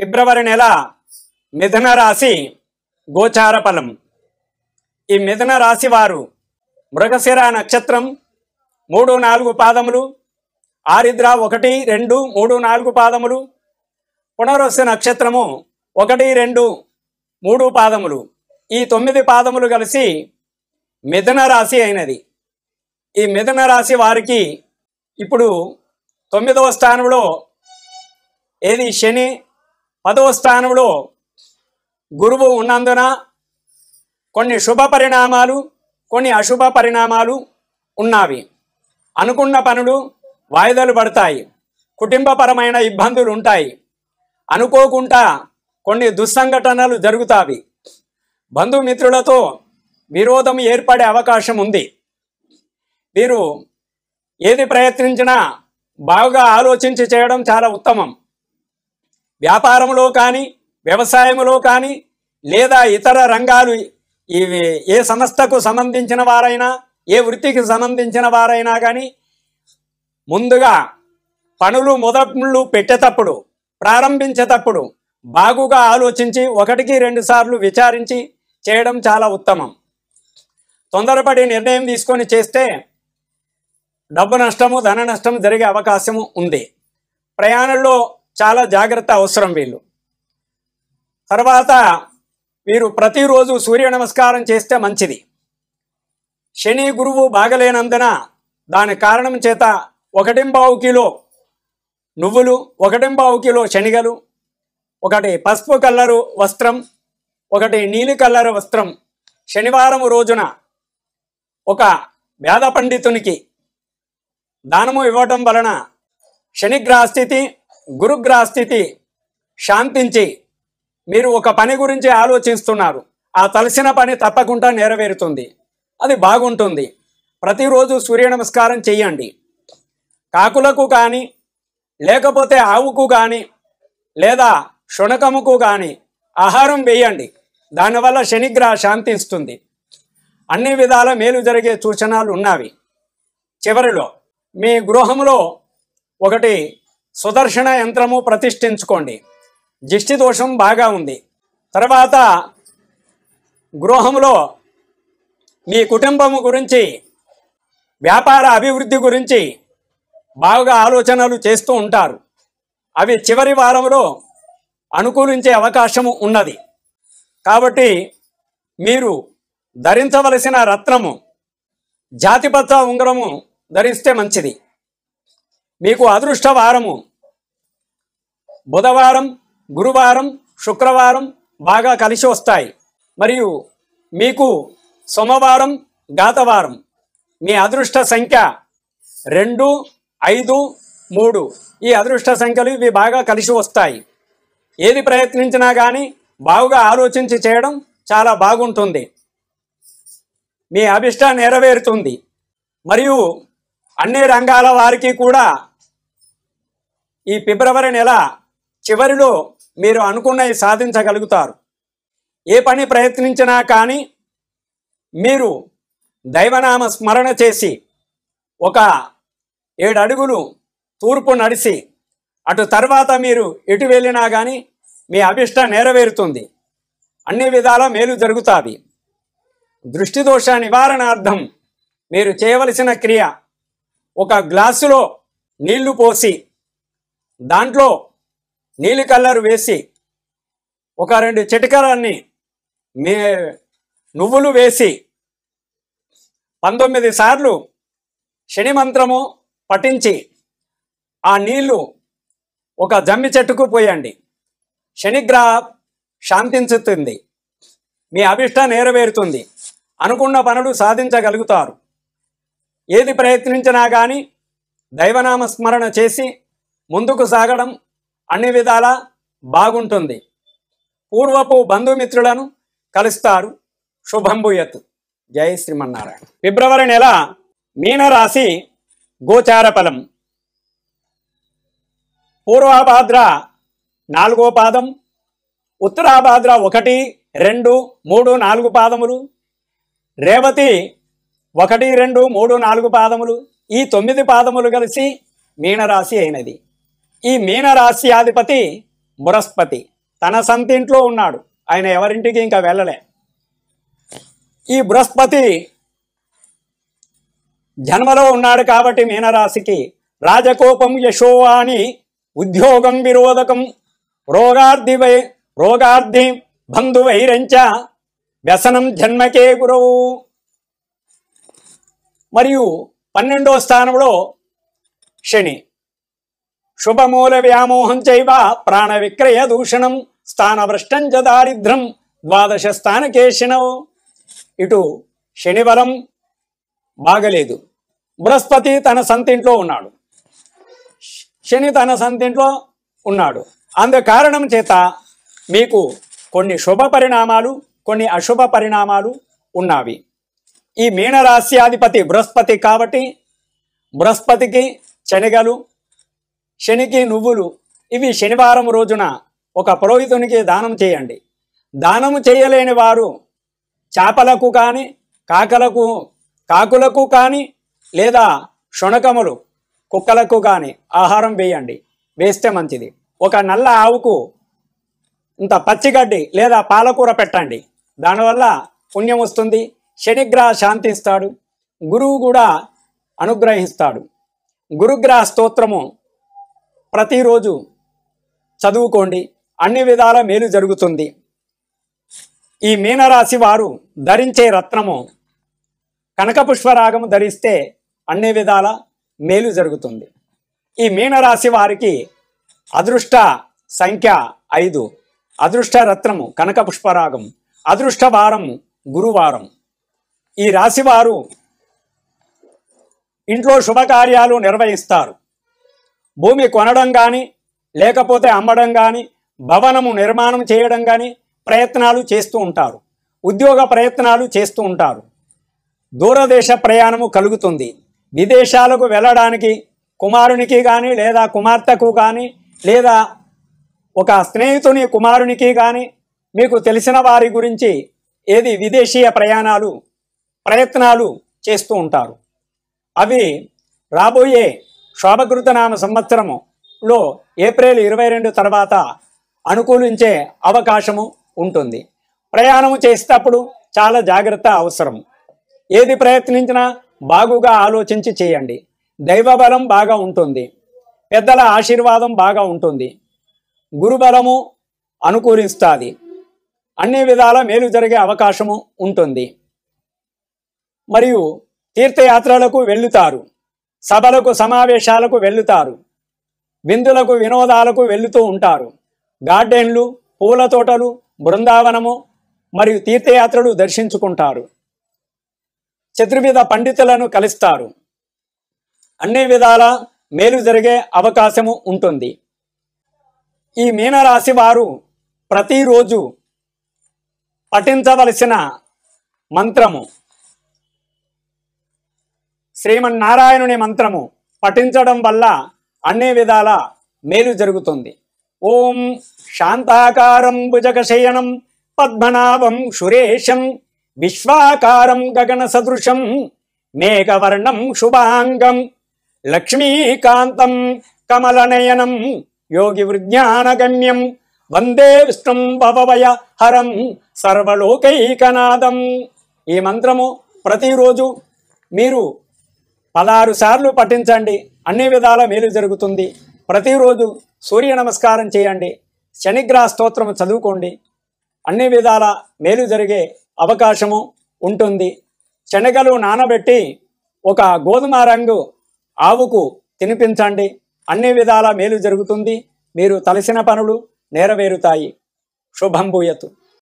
ఫిబ్రవరి నెల మిథున రాశి గోచార ఫలం ఈ మిథున రాశి వారు మృగశిర నక్షత్రం మూడు నాలుగు పాదములు ఆరిద్ర ఒకటి రెండు మూడు నాలుగు పాదములు పునరుస్సు నక్షత్రము ఒకటి రెండు మూడు పాదములు ఈ తొమ్మిది పాదములు కలిసి మిథున రాశి అయినది ఈ మిథున రాశి వారికి ఇప్పుడు తొమ్మిదవ స్థానంలో ఏది శని పదవ స్థానంలో గురువు ఉన్నందున కొన్ని శుభ పరిణామాలు కొన్ని అశుభ పరిణామాలు ఉన్నవి అనుకున్న పనులు వాయిదాలు పడతాయి కుటుంబపరమైన ఇబ్బందులు ఉంటాయి అనుకోకుండా కొన్ని దుస్సంఘటనలు జరుగుతాయి బంధుమిత్రులతో విరోధం ఏర్పడే అవకాశం ఉంది మీరు ఏది ప్రయత్నించినా బాగా ఆలోచించి చేయడం చాలా ఉత్తమం వ్యాపారంలో కానీ వ్యవసాయంలో కానీ లేదా ఇతర రంగాలు ఇవి ఏ సంస్థకు సంబంధించిన వారైనా ఏ వృత్తికి సంబంధించిన వారైనా కానీ ముందుగా పనులు మొదట్లు పెట్టేటప్పుడు ప్రారంభించేటప్పుడు బాగుగా ఆలోచించి ఒకటికి రెండు సార్లు విచారించి చేయడం చాలా ఉత్తమం తొందరపడి నిర్ణయం తీసుకొని చేస్తే డబ్బు నష్టము ధన నష్టం జరిగే అవకాశము ఉంది ప్రయాణంలో చాలా జాగ్రత్త అవసరం వీళ్ళు తర్వాత వీరు ప్రతిరోజు సూర్య నమస్కారం చేస్తే మంచిది శని గురువు బాగలేనందున దాని కారణం చేత ఒకటింబావు కిలో నువ్వులు ఒకటింబావు కిలో శనిగలు ఒకటి పసుపు కల్లరు వస్త్రం ఒకటి నీలి కల్లరు వస్త్రం శనివారం రోజున ఒక వేద పండితునికి దానము ఇవ్వటం వలన శనిగ్రహస్థితి గురుగ్రహ స్థితి శాంతించి మీరు ఒక పని గురించి ఆలోచిస్తున్నారు ఆ తలసిన పని తప్పకుండా నెరవేరుతుంది అది బాగుంటుంది ప్రతిరోజు సూర్య నమస్కారం చేయండి కాకులకు కానీ లేకపోతే ఆవుకు కానీ లేదా శునకముకు కానీ ఆహారం వేయండి దానివల్ల శనిగ్రహ శాంతి ఇస్తుంది అన్ని విధాల మేలు జరిగే సూచనలు ఉన్నవి చివరిలో మీ గృహంలో ఒకటి సుదర్శన యంత్రము ప్రతిష్ఠించుకోండి దిష్టి దోషం బాగా ఉంది తర్వాత గృహంలో మీ కుటుంబము గురించి వ్యాపార అభివృద్ధి గురించి బాగా ఆలోచనలు చేస్తూ ఉంటారు అవి చివరి వారంలో అనుకూలించే అవకాశము ఉన్నది కాబట్టి మీరు ధరించవలసిన రత్నము జాతిపత్ర ఉంగరము ధరిస్తే మంచిది మీకు అదృష్ట వారము బుధవారం గురువారం శుక్రవారం బాగా కలిసి వస్తాయి మరియు మీకు సోమవారం గాతవారం మీ అదృష్ట సంఖ్య రెండు ఐదు మూడు ఈ అదృష్ట సంఖ్యలు ఇవి బాగా కలిసి వస్తాయి ఏది ప్రయత్నించినా కానీ బాగుగా ఆలోచించి చేయడం చాలా బాగుంటుంది మీ అభిష్ట నెరవేరుతుంది మరియు అన్ని రంగాల వారికి కూడా ఈ ఫిబ్రవరి నెల చివరిలో మీరు అనుకున్నవి సాధించగలుగుతారు ఏ పని ప్రయత్నించినా కానీ మీరు దైవనామ స్మరణ చేసి ఒక ఏడు అడుగులు తూర్పు నడిసి అటు తర్వాత మీరు ఎటు వెళ్ళినా కానీ మీ అభిష్ట నెరవేరుతుంది అన్ని విధాల మేలు జరుగుతుంది దృష్టిదోష నివారణార్థం మీరు చేయవలసిన క్రియ ఒక గ్లాసులో నీళ్లు పోసి దాంట్లో నీలి కలర్ వేసి ఒక రెండు చిటికలన్నీ మే నువ్వులు వేసి పంతొమ్మిది సార్లు శని మంత్రము పఠించి ఆ నీళ్లు ఒక జమ్మి చెట్టుకు పోయండి శనిగ్రహ శాంతించుతుంది మీ అభిష్ట నెరవేరుతుంది అనుకున్న పనులు సాధించగలుగుతారు ఏది ప్రయత్నించినా కానీ దైవనామ స్మరణ చేసి ముందుకు సాగడం అన్ని విధాలా బాగుంటుంది పూర్వపు బంధుమిత్రులను కలుస్తారు శుభంభూయత్ జై శ్రీమన్నారాయణ ఫిబ్రవరి నెల మీనరాశి గోచార ఫలం పూర్వాభాద్ర నాలుగో పాదం ఉత్తరాభాద్ర ఒకటి రెండు మూడు నాలుగు పాదములు రేవతి ఒకటి రెండు మూడు నాలుగు పాదములు ఈ తొమ్మిది పాదములు కలిసి మీనరాశి అయినది ఈ మీనరాశి అధిపతి బృహస్పతి తన సంతింట్లో ఉన్నాడు ఆయన ఎవరింటికి ఇంకా వెళ్ళలే ఈ బృహస్పతి జన్మలో ఉన్నాడు కాబట్టి మీనరాశికి రాజకోపం యశో అని ఉద్యోగం విరోధకం రోగార్ధి వై బంధు బంధువైరంచ వ్యసనం జన్మకే గురవు మరియు పన్నెండో స్థానంలో శని శుభమూల వ్యామోహం చైవ ప్రాణ విక్రయ దూషణం స్థానభ్రష్టం చ దారిద్ర్యం ద్వాదశ స్థానకేశినవు ఇటు శనివరం బాగలేదు బృహస్పతి తన సంతింట్లో ఉన్నాడు శని తన సంతింట్లో ఉన్నాడు అందు కారణం చేత మీకు కొన్ని శుభ పరిణామాలు కొన్ని అశుభ పరిణామాలు ఉన్నవి ఈ మీనరాశ్యాధిపతి బృహస్పతి కాబట్టి బృహస్పతికి శనిగలు శనికి నువ్వులు ఇవి శనివారం రోజున ఒక పురోహితునికి దానం చేయండి దానం చేయలేని వారు చేపలకు కానీ కాకలకు కాకులకు కానీ లేదా శునకములు కుక్కలకు కానీ ఆహారం వేయండి వేస్తే మంచిది ఒక నల్ల ఆవుకు ఇంత పచ్చిగడ్డి లేదా పాలకూర పెట్టండి దానివల్ల పుణ్యం వస్తుంది శనిగ్రహ శాంతిస్తాడు గురువు కూడా అనుగ్రహిస్తాడు గురుగ్రహ స్తోత్రము ప్రతిరోజు చదువుకోండి అన్ని విధాల మేలు జరుగుతుంది ఈ మీనరాశి వారు ధరించే రత్నము కనకపుష్పరాగము ధరిస్తే అన్ని విధాల మేలు జరుగుతుంది ఈ మీనరాశి వారికి అదృష్ట సంఖ్య ఐదు అదృష్ట రత్నము కనకపుష్పరాగం అదృష్ట వారము గురువారం ఈ రాశివారు ఇంట్లో శుభకార్యాలు నిర్వహిస్తారు భూమి కొనడం కానీ లేకపోతే అమ్మడం కానీ భవనము నిర్మాణం చేయడం కానీ ప్రయత్నాలు చేస్తూ ఉంటారు ఉద్యోగ ప్రయత్నాలు చేస్తూ ఉంటారు దూరదేశ ప్రయాణము కలుగుతుంది విదేశాలకు వెళ్ళడానికి కుమారునికి కానీ లేదా కుమార్తెకు కానీ లేదా ఒక స్నేహితుని కుమారునికి కానీ మీకు తెలిసిన వారి గురించి ఏది విదేశీయ ప్రయాణాలు ప్రయత్నాలు చేస్తూ ఉంటారు అవి రాబోయే నామ సంవత్సరములో ఏప్రిల్ ఇరవై రెండు తర్వాత అనుకూలించే అవకాశము ఉంటుంది ప్రయాణము చేసేటప్పుడు చాలా జాగ్రత్త అవసరం ఏది ప్రయత్నించినా బాగుగా ఆలోచించి చేయండి దైవబలం బాగా ఉంటుంది పెద్దల ఆశీర్వాదం బాగా ఉంటుంది గురుబలము అనుకూలిస్తుంది అన్ని విధాల మేలు జరిగే అవకాశము ఉంటుంది మరియు తీర్థయాత్రలకు వెళ్తారు సభలకు సమావేశాలకు వెళ్తారు విందులకు వినోదాలకు వెళుతూ ఉంటారు గార్డెన్లు పూల తోటలు బృందావనము మరియు తీర్థయాత్రలు దర్శించుకుంటారు చతుర్విధ పండితులను కలుస్తారు అన్ని విధాల మేలు జరిగే అవకాశము ఉంటుంది ఈ మీనరాశి వారు ప్రతిరోజు పఠించవలసిన మంత్రము శ్రీమన్నారాయణుని మంత్రము పఠించడం వల్ల అన్ని విధాల మేలు జరుగుతుంది ఓం శాంతాకారం భుజగశయనం పద్మనాభం సురేషం విశ్వాకారం గగన సదృశం మేఘవర్ణం శుభాంగం లక్ష్మీకాంతం కమలనయనం యోగి వృజ్ఞానగమ్యం వందే విష్ణుం భవవయ హరం సర్వలోకైకనాదం ఈ మంత్రము ప్రతిరోజు మీరు పదహారు సార్లు పఠించండి అన్ని విధాల మేలు జరుగుతుంది ప్రతిరోజు సూర్య నమస్కారం చేయండి శనిగ్రహ స్తోత్రము చదువుకోండి అన్ని విధాల మేలు జరిగే అవకాశము ఉంటుంది శనగలు నానబెట్టి ఒక గోధుమ రంగు ఆవుకు తినిపించండి అన్ని విధాల మేలు జరుగుతుంది మీరు తలసిన పనులు నెరవేరుతాయి శుభం భూయతు